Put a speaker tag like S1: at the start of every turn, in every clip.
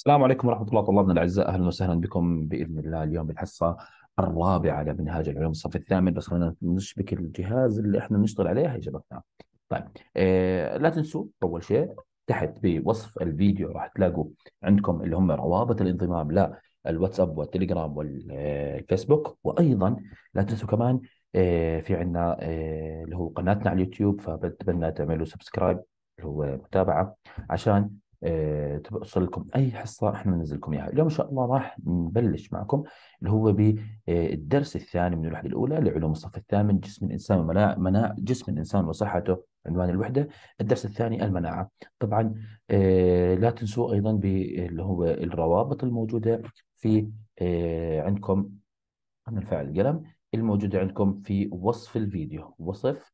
S1: السلام عليكم ورحمة الله طلابنا الأعزاء أهلا وسهلا بكم بإذن الله اليوم بالحصة الرابعة على منهاج العلوم الصف الثامن بس خلينا نشبك الجهاز اللي احنا بنشتغل عليه هي شبكناه. طيب اه لا تنسوا أول شيء تحت بوصف الفيديو راح تلاقوا عندكم اللي هم روابط الانضمام للواتساب والتليجرام والفيسبوك وأيضا لا تنسوا كمان اه في عندنا اه اللي هو قناتنا على اليوتيوب فبتمنى تعملوا سبسكرايب اللي هو متابعة عشان آه، توصل لكم اي حصه احنا ننزل لكم اياها، اليوم ان شاء الله راح نبلش معكم اللي هو بالدرس آه، الثاني من الوحده الاولى لعلوم الصف الثامن جسم الانسان ومناعة جسم الانسان وصحته عنوان الوحده، الدرس الثاني المناعه، طبعا آه، لا تنسوا ايضا اللي هو الروابط الموجوده في عندكم خلينا الفعل القلم الموجوده عندكم في وصف الفيديو، وصف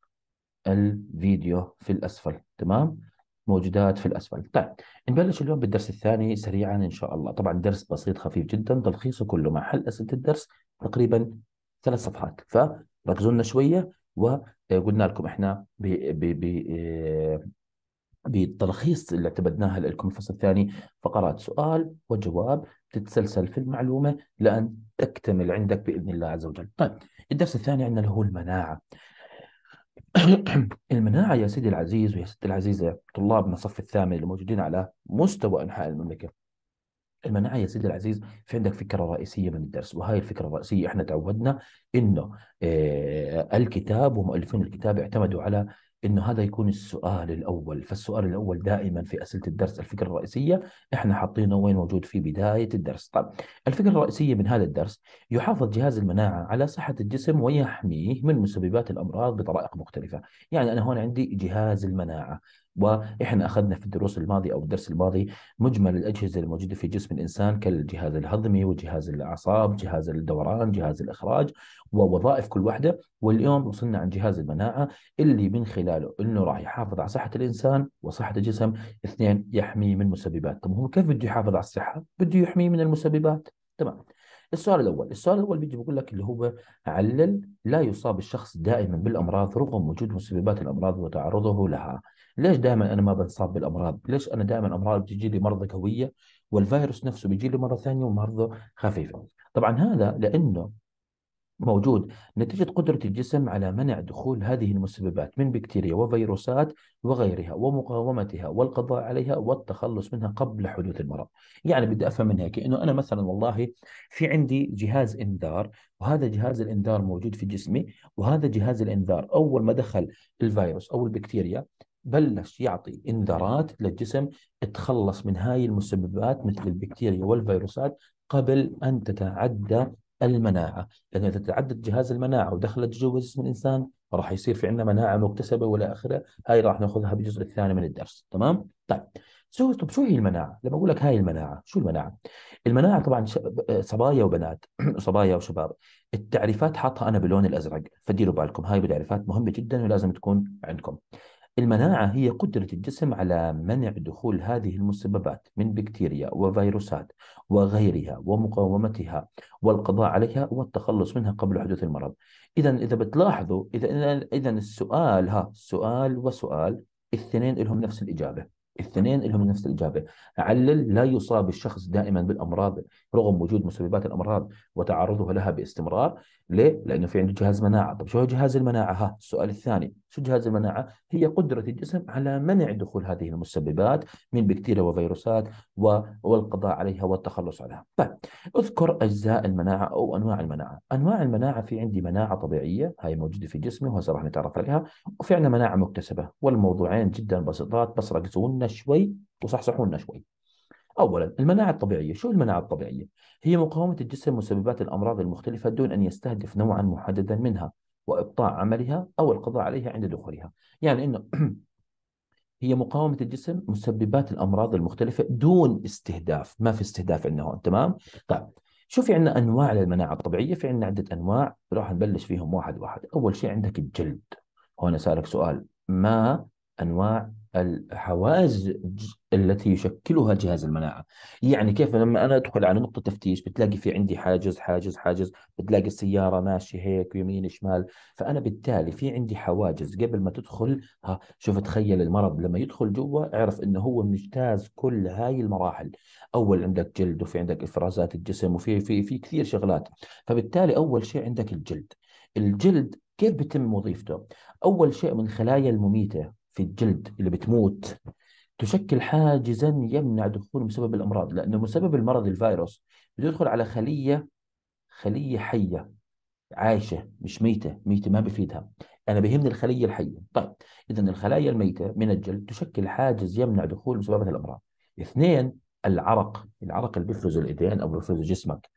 S1: الفيديو في الاسفل، تمام؟ موجودات في الأسفل طيب نبلش اليوم بالدرس الثاني سريعا إن شاء الله طبعا درس بسيط خفيف جدا تلخيصه كله مع حل أسئلة الدرس تقريبا ثلاث صفحات فركزوا لنا شوية وقلنا لكم إحنا ب... ب... ب... آه، بالتلخيص اللي اعتمدناها لكم الفصل الثاني فقرات سؤال وجواب تتسلسل في المعلومة لأن تكتمل عندك بإذن الله عز وجل طيب الدرس الثاني عندنا اللي هو المناعة المناعة يا سيدي العزيز ويا سيدي العزيزة طلابنا الصف الثامن الموجودين على مستوى أنحاء المملكة المناعة يا سيدي العزيز في عندك فكرة رئيسية من الدرس وهي الفكرة الرئيسية احنا تعودنا انه آه، الكتاب ومؤلفين الكتاب اعتمدوا على انه هذا يكون السؤال الاول فالسؤال الاول دائما في اسئله الدرس الفكره الرئيسيه احنا حاطينه وين موجود في بدايه الدرس طب الفكره الرئيسيه من هذا الدرس يحافظ جهاز المناعه على صحه الجسم ويحميه من مسببات الامراض بطرائق مختلفه يعني انا هون عندي جهاز المناعه واحنا اخذنا في الدروس الماضيه او الدرس الماضي مجمل الاجهزه الموجوده في جسم الانسان كالجهاز الهضمي وجهاز الاعصاب، جهاز الدوران، جهاز الاخراج ووظائف كل واحده واليوم وصلنا عن جهاز المناعه اللي من خلاله انه راح يحافظ على صحه الانسان وصحه الجسم، اثنين يحميه من مسببات، طب هو كيف بده يحافظ على الصحه؟ بده يحميه من المسببات، تمام. السؤال الاول، السؤال الاول بيجي بيقول لك اللي هو علل لا يصاب الشخص دائما بالامراض رغم وجود مسببات الامراض وتعرضه لها. ليش دائما انا ما بنصاب بالامراض؟ ليش انا دائما امراض بتجي لي مرضى قويه والفيروس نفسه بيجي لي مره ثانيه ومرضه خفيفه؟ طبعا هذا لانه موجود نتيجة قدرة الجسم على منع دخول هذه المسببات من بكتيريا وفيروسات وغيرها ومقاومتها والقضاء عليها والتخلص منها قبل حدوث المرض يعني بدي أفهم من هيك إنه أنا مثلا والله في عندي جهاز إنذار وهذا جهاز الإنذار موجود في جسمي وهذا جهاز الإنذار أول ما دخل الفيروس أو البكتيريا بلش يعطي انذارات للجسم تخلص من هاي المسببات مثل البكتيريا والفيروسات قبل ان تتعدى المناعه، لان اذا تعدت جهاز المناعه ودخلت جوا جسم الانسان راح يصير في عندنا مناعه مكتسبه والى اخره، هاي راح ناخذها بالجزء الثاني من الدرس، تمام؟ طيب شو طب شو هي المناعه؟ لما اقول لك هاي المناعه، شو المناعه؟ المناعه طبعا صبايا وبنات، صبايا وشباب، التعريفات حاطها انا باللون الازرق، فديروا بالكم هاي بتعريفات مهمه جدا ولازم تكون عندكم. المناعة هي قدرة الجسم على منع دخول هذه المسببات من بكتيريا وفيروسات وغيرها ومقاومتها والقضاء عليها والتخلص منها قبل حدوث المرض. إذا إذا بتلاحظوا إذا إذا السؤال ها سؤال وسؤال الاثنين لهم نفس الإجابة. الاثنين لهم نفس الإجابة علل لا يصاب الشخص دائما بالأمراض رغم وجود مسببات الأمراض وتعرضه لها باستمرار ليه؟ لأنه في عنده جهاز مناعة طب شو هو جهاز المناعة ها السؤال الثاني شو جهاز المناعة؟ هي قدرة الجسم على منع دخول هذه المسببات من بكتيريا وفيروسات والقضاء عليها والتخلص عنها. طيب اذكر أجزاء المناعة أو أنواع المناعة. أنواع المناعة في عندي مناعة طبيعية هاي موجودة في جسمي وهسه راح نتعرف عليها وفي عندنا مناعة مكتسبة والموضوعين جدا بسيطات بس ركزوا شوي وصحصحوا لنا شوي. اولا المناعه الطبيعيه، شو المناعه الطبيعيه؟ هي مقاومه الجسم مسببات الامراض المختلفه دون ان يستهدف نوعا محددا منها، وإبطاء عملها أو القضاء عليها عند دخولها يعني أنه هي مقاومة الجسم مسببات الأمراض المختلفة دون استهداف ما في استهداف عندنا هون تمام طيب شو في عندنا أنواع للمناعة الطبيعية في عندنا عدة أنواع راح نبلش فيهم واحد واحد أول شيء عندك الجلد هون سألك سؤال ما أنواع الحواجز التي يشكلها جهاز المناعة يعني كيف لما أنا أدخل على نقطة تفتيش بتلاقي في عندي حاجز حاجز حاجز بتلاقي السيارة ماشية هيك يمين شمال فأنا بالتالي في عندي حواجز قبل ما تدخل ها شوف تخيل المرض لما يدخل جوا اعرف أنه هو مجتاز كل هاي المراحل أول عندك جلد وفي عندك إفرازات الجسم وفي في في كثير شغلات فبالتالي أول شيء عندك الجلد الجلد كيف بتم وظيفته؟ أول شيء من خلايا المميتة في الجلد اللي بتموت تشكل حاجزا يمنع دخول مسبب الامراض لانه مسبب المرض الفيروس بده يدخل على خليه خليه حيه عايشه مش ميته ميته ما بفيدها انا بهمني الخليه الحيه طيب اذا الخلايا الميته من الجلد تشكل حاجز يمنع دخول مسبب الامراض اثنين العرق العرق اللي بيفرز الايدين او بيفرز جسمك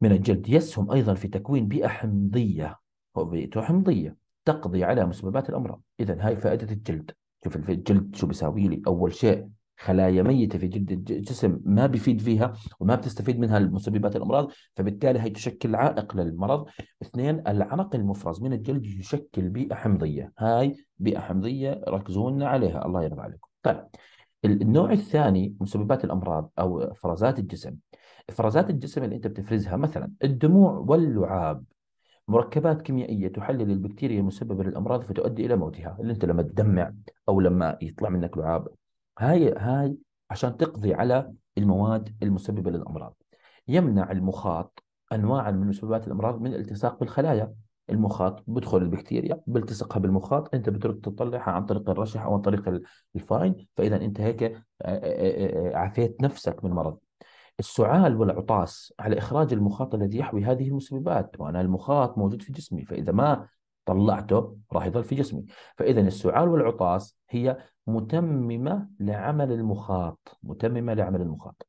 S1: من الجلد يسهم ايضا في تكوين بيئه حمضيه بيئته حمضيه تقضي على مسببات الامراض اذا هاي فائده الجلد شوف الجلد شو بيساوي لي اول شيء خلايا ميتة في جلد الجسم ما بيفيد فيها وما بتستفيد منها مسببات الأمراض فبالتالي هي تشكل عائق للمرض اثنين العرق المفرز من الجلد يشكل بيئة حمضية هاي بيئة حمضية ركزوا لنا عليها الله يرضى عليكم طيب النوع الثاني مسببات الأمراض أو إفرازات الجسم إفرازات الجسم اللي أنت بتفرزها مثلا الدموع واللعاب مركبات كيميائيه تحلل البكتيريا المسببه للامراض فتؤدي الى موتها اللي انت لما تدمع او لما يطلع منك لعاب هاي هاي عشان تقضي على المواد المسببه للامراض يمنع المخاط انواعا من مسببات الامراض من الالتصاق بالخلايا المخاط بدخل البكتيريا بلتصقها بالمخاط انت بترد تطلعها عن طريق الرشح او عن طريق الفاين فاذا انت هيك عافيت نفسك من مرض السعال والعطاس على إخراج المخاط الذي يحوي هذه المسببات وأنا المخاط موجود في جسمي فإذا ما طلعته راح يظل في جسمي فإذا السعال والعطاس هي متممة لعمل المخاط متممة لعمل المخاط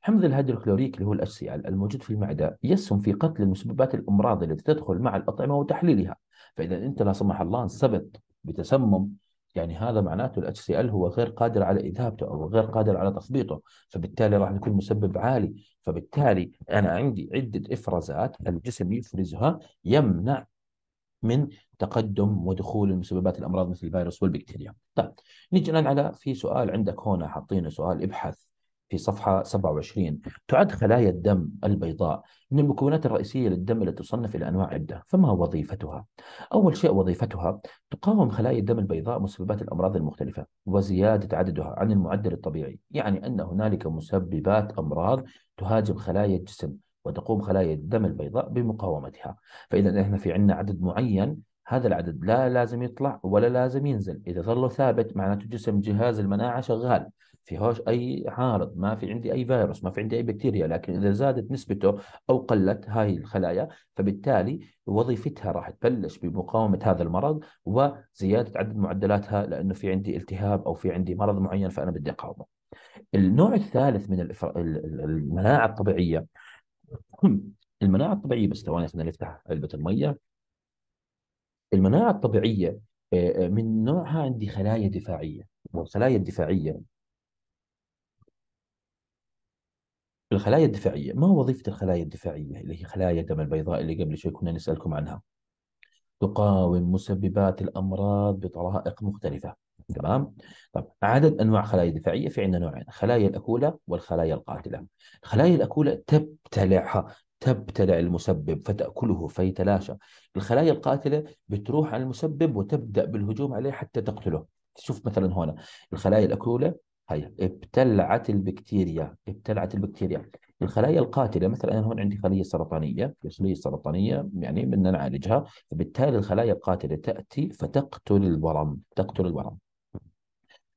S1: حمض الهيدروكلوريك اللي هو الاتش سي الموجود في المعده يسهم في قتل المسببات الامراض التي تدخل مع الاطعمه وتحليلها فاذا انت لا سمح الله انصبت بتسمم يعني هذا معناته الاتش سي ال هو غير قادر على اذابته او غير قادر على تثبيطه فبالتالي راح يكون مسبب عالي فبالتالي انا عندي عده افرازات الجسم يفرزها يمنع من تقدم ودخول المسببات الامراض مثل الفيروس والبكتيريا. طيب نيجي الان على في سؤال عندك هنا حاطينه سؤال ابحث في صفحة 27 تعد خلايا الدم البيضاء من المكونات الرئيسية للدم التي تصنف إلى أنواع عدة فما وظيفتها؟ أول شيء وظيفتها تقاوم خلايا الدم البيضاء مسببات الأمراض المختلفة وزيادة عددها عن المعدل الطبيعي يعني أن هنالك مسببات أمراض تهاجم خلايا الجسم وتقوم خلايا الدم البيضاء بمقاومتها فإذا إحنا في عندنا عدد معين هذا العدد لا لازم يطلع ولا لازم ينزل إذا ظل ثابت معناته جسم جهاز المناعة شغال فيهاش اي عارض ما في عندي اي فيروس ما في عندي اي بكتيريا لكن اذا زادت نسبته او قلت هاي الخلايا فبالتالي وظيفتها راح تبلش بمقاومه هذا المرض وزياده عدد معدلاتها لانه في عندي التهاب او في عندي مرض معين فانا بدي اقاومه. النوع الثالث من المناعه الطبيعيه المناعه الطبيعيه بس ثواني خلينا نفتح علبه الميه المناعه الطبيعيه آه، آه، من نوعها عندي خلايا دفاعيه والخلايا الدفاعيه الخلايا الدفاعية ما وظيفة الخلايا الدفاعية اللي هي خلايا الدم البيضاء اللي قبل شوي كنا نسألكم عنها تقاوم مسببات الأمراض بطرائق مختلفة تمام طب عدد أنواع خلايا دفاعية في عندنا نوعين خلايا الأكولة والخلايا القاتلة الخلايا الأكولة تبتلعها تبتلع المسبب فتأكله فيتلاشى الخلايا القاتلة بتروح على المسبب وتبدأ بالهجوم عليه حتى تقتله شوف مثلا هنا الخلايا الأكولة هي طيب، ابتلعت البكتيريا ابتلعت البكتيريا الخلايا القاتله مثلا انا هون عندي خليه سرطانيه الخليه السرطانيه يعني بدنا نعالجها فبالتالي الخلايا القاتله تاتي فتقتل الورم تقتل الورم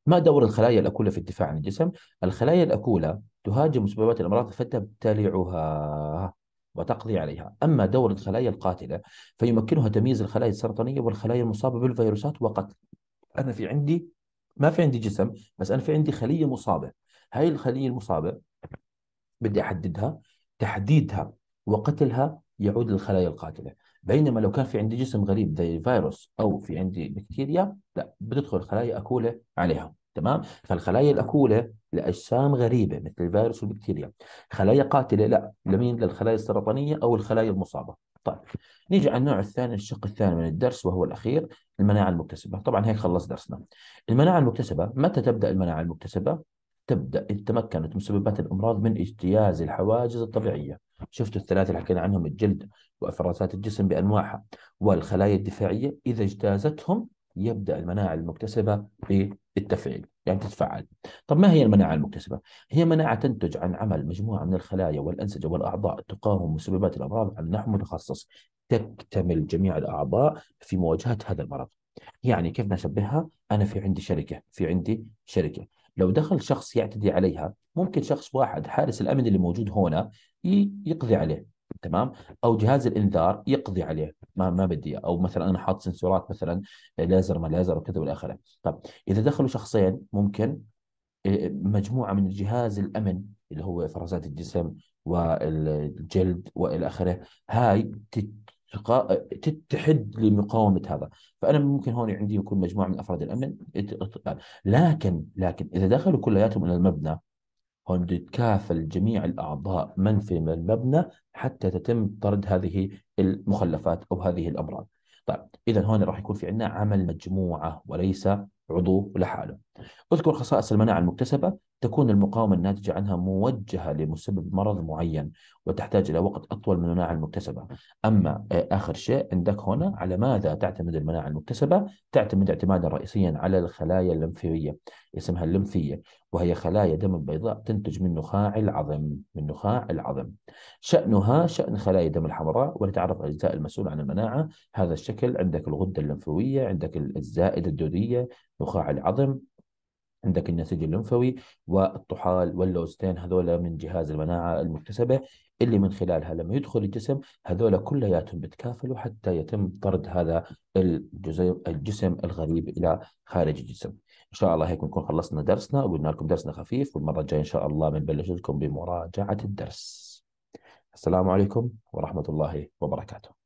S1: ما دور الخلايا الاكوله في الدفاع عن الجسم الخلايا الاكوله تهاجم مسببات الامراض فتبتلعها وتقضي عليها اما دور الخلايا القاتله فيمكنها تمييز الخلايا السرطانيه والخلايا المصابه بالفيروسات وقتل انا في عندي ما في عندي جسم بس انا في عندي خليه مصابه هاي الخليه المصابه بدي احددها تحديدها وقتلها يعود للخلايا القاتله بينما لو كان في عندي جسم غريب زي فيروس او في عندي بكتيريا لا بتدخل خلايا اكوله عليها تمام فالخلايا الاكوله لاجسام غريبه مثل الفيروس والبكتيريا خلايا قاتله لا لمين للخلايا السرطانيه او الخلايا المصابه طيب نيجي على النوع الثاني الشق الثاني من الدرس وهو الاخير المناعه المكتسبه طبعا هيك خلص درسنا المناعه المكتسبه متى تبدا المناعه المكتسبه تبدا اذا تمكنت مسببات الامراض من اجتياز الحواجز الطبيعيه شفتوا الثلاثه اللي حكينا عنهم الجلد وافرازات الجسم بانواعها والخلايا الدفاعيه اذا اجتازتهم يبدا المناعه المكتسبه بالتفعيل يعني تتفعل طب ما هي المناعة المكتسبة؟ هي مناعة تنتج عن عمل مجموعة من الخلايا والأنسجة والأعضاء تقاوم مسببات الأمراض على نحو متخصص تكتمل جميع الأعضاء في مواجهة هذا المرض يعني كيف نشبهها؟ أنا في عندي شركة في عندي شركة لو دخل شخص يعتدي عليها ممكن شخص واحد حارس الأمن اللي موجود هنا يقضي عليه تمام او جهاز الانذار يقضي عليه ما ما بدي او مثلا انا حاط سنسورات مثلا ليزر ما ليزر وكذا والى اخره طب اذا دخلوا شخصين ممكن آه، مجموعه من الجهاز الامن اللي هو فرزات الجسم والجلد والى اخره هاي تتحد لمقاومه هذا فانا ممكن هون عندي يكون مجموعه من افراد الامن لكن لكن اذا دخلوا كلياتهم الى المبنى هون يتكافل جميع الأعضاء من في المبنى حتى تتم طرد هذه المخلفات أو هذه الأمراض طيب إذا هون راح يكون في عندنا عمل مجموعة وليس عضو لحاله اذكر خصائص المناعة المكتسبة تكون المقاومة الناتجة عنها موجهة لمسبب مرض معين وتحتاج إلى وقت أطول من المناعة المكتسبة أما آه، آخر شيء عندك هنا على ماذا تعتمد المناعة المكتسبة تعتمد اعتمادا رئيسيا على الخلايا اللمفاوية اسمها اللمفية وهي خلايا دم البيضاء تنتج من نخاع العظم من نخاع العظم شأنها شأن خلايا دم الحمراء ولتعرف الأجزاء المسؤولة عن المناعة هذا الشكل عندك الغدة اللمفاوية عندك الزائدة الدودية نخاع العظم عندك النسيج اللمفوي والطحال واللوزتين هذول من جهاز المناعة المكتسبة اللي من خلالها لما يدخل الجسم هذول كلياتهم بتكافلوا حتى يتم طرد هذا الجزيء الجسم الغريب إلى خارج الجسم إن شاء الله هيك نكون خلصنا درسنا وقلنا لكم درسنا خفيف والمرة الجاية إن شاء الله بنبلش لكم بمراجعة الدرس السلام عليكم ورحمة الله وبركاته